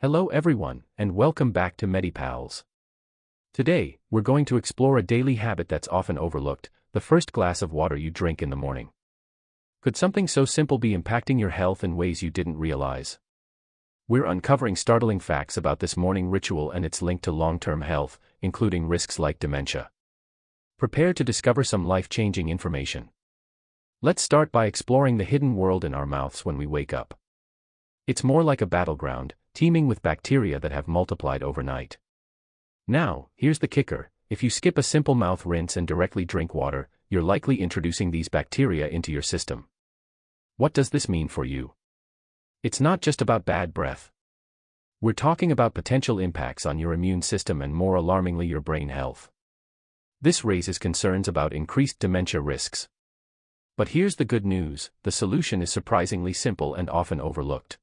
Hello everyone, and welcome back to MediPals. Today, we're going to explore a daily habit that's often overlooked, the first glass of water you drink in the morning. Could something so simple be impacting your health in ways you didn't realize? We're uncovering startling facts about this morning ritual and its link to long-term health, including risks like dementia. Prepare to discover some life-changing information. Let's start by exploring the hidden world in our mouths when we wake up. It's more like a battleground, teeming with bacteria that have multiplied overnight. Now, here's the kicker, if you skip a simple mouth rinse and directly drink water, you're likely introducing these bacteria into your system. What does this mean for you? It's not just about bad breath. We're talking about potential impacts on your immune system and more alarmingly your brain health. This raises concerns about increased dementia risks. But here's the good news, the solution is surprisingly simple and often overlooked.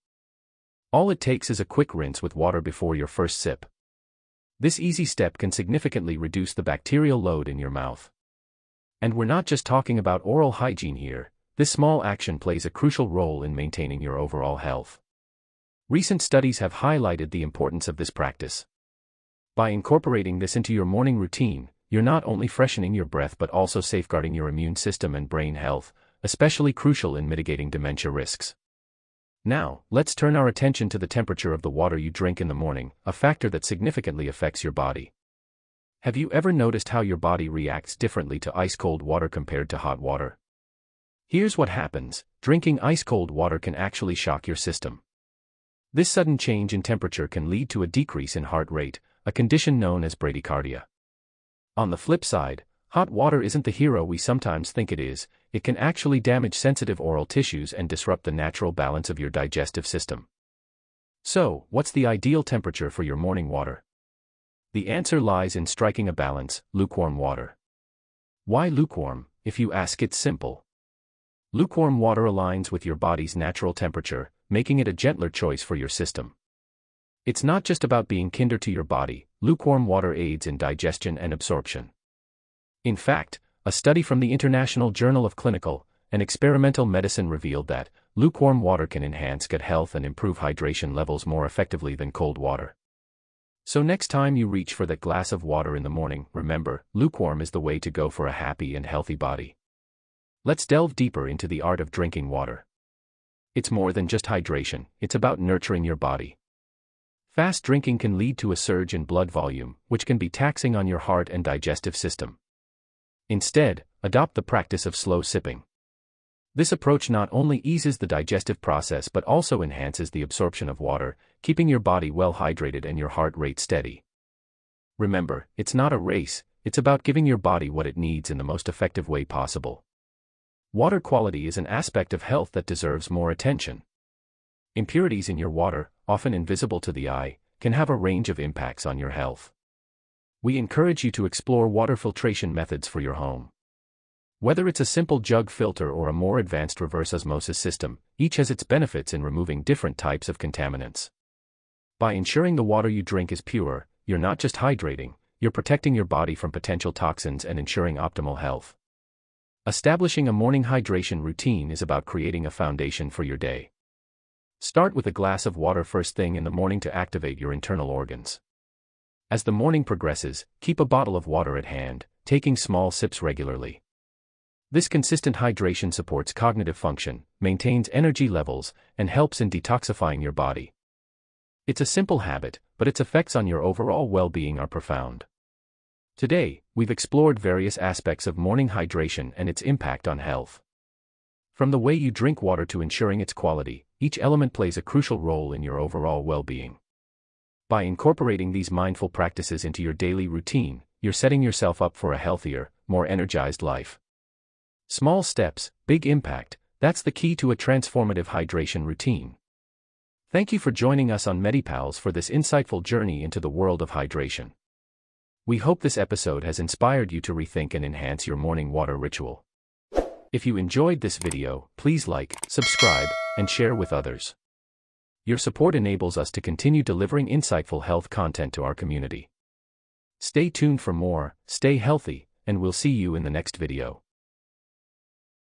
All it takes is a quick rinse with water before your first sip. This easy step can significantly reduce the bacterial load in your mouth. And we're not just talking about oral hygiene here, this small action plays a crucial role in maintaining your overall health. Recent studies have highlighted the importance of this practice. By incorporating this into your morning routine, you're not only freshening your breath but also safeguarding your immune system and brain health, especially crucial in mitigating dementia risks. Now, let's turn our attention to the temperature of the water you drink in the morning, a factor that significantly affects your body. Have you ever noticed how your body reacts differently to ice cold water compared to hot water? Here's what happens drinking ice cold water can actually shock your system. This sudden change in temperature can lead to a decrease in heart rate, a condition known as bradycardia. On the flip side, Hot water isn't the hero we sometimes think it is, it can actually damage sensitive oral tissues and disrupt the natural balance of your digestive system. So, what's the ideal temperature for your morning water? The answer lies in striking a balance, lukewarm water. Why lukewarm, if you ask it's simple. Lukewarm water aligns with your body's natural temperature, making it a gentler choice for your system. It's not just about being kinder to your body, lukewarm water aids in digestion and absorption. In fact, a study from the International Journal of Clinical and Experimental Medicine revealed that lukewarm water can enhance gut health and improve hydration levels more effectively than cold water. So next time you reach for that glass of water in the morning, remember, lukewarm is the way to go for a happy and healthy body. Let's delve deeper into the art of drinking water. It's more than just hydration, it's about nurturing your body. Fast drinking can lead to a surge in blood volume, which can be taxing on your heart and digestive system. Instead, adopt the practice of slow sipping. This approach not only eases the digestive process but also enhances the absorption of water, keeping your body well hydrated and your heart rate steady. Remember, it's not a race, it's about giving your body what it needs in the most effective way possible. Water quality is an aspect of health that deserves more attention. Impurities in your water, often invisible to the eye, can have a range of impacts on your health we encourage you to explore water filtration methods for your home. Whether it's a simple jug filter or a more advanced reverse osmosis system, each has its benefits in removing different types of contaminants. By ensuring the water you drink is pure, you're not just hydrating, you're protecting your body from potential toxins and ensuring optimal health. Establishing a morning hydration routine is about creating a foundation for your day. Start with a glass of water first thing in the morning to activate your internal organs. As the morning progresses, keep a bottle of water at hand, taking small sips regularly. This consistent hydration supports cognitive function, maintains energy levels, and helps in detoxifying your body. It's a simple habit, but its effects on your overall well being are profound. Today, we've explored various aspects of morning hydration and its impact on health. From the way you drink water to ensuring its quality, each element plays a crucial role in your overall well being. By incorporating these mindful practices into your daily routine, you're setting yourself up for a healthier, more energized life. Small steps, big impact, that's the key to a transformative hydration routine. Thank you for joining us on MediPals for this insightful journey into the world of hydration. We hope this episode has inspired you to rethink and enhance your morning water ritual. If you enjoyed this video, please like, subscribe, and share with others. Your support enables us to continue delivering insightful health content to our community. Stay tuned for more, stay healthy, and we'll see you in the next video.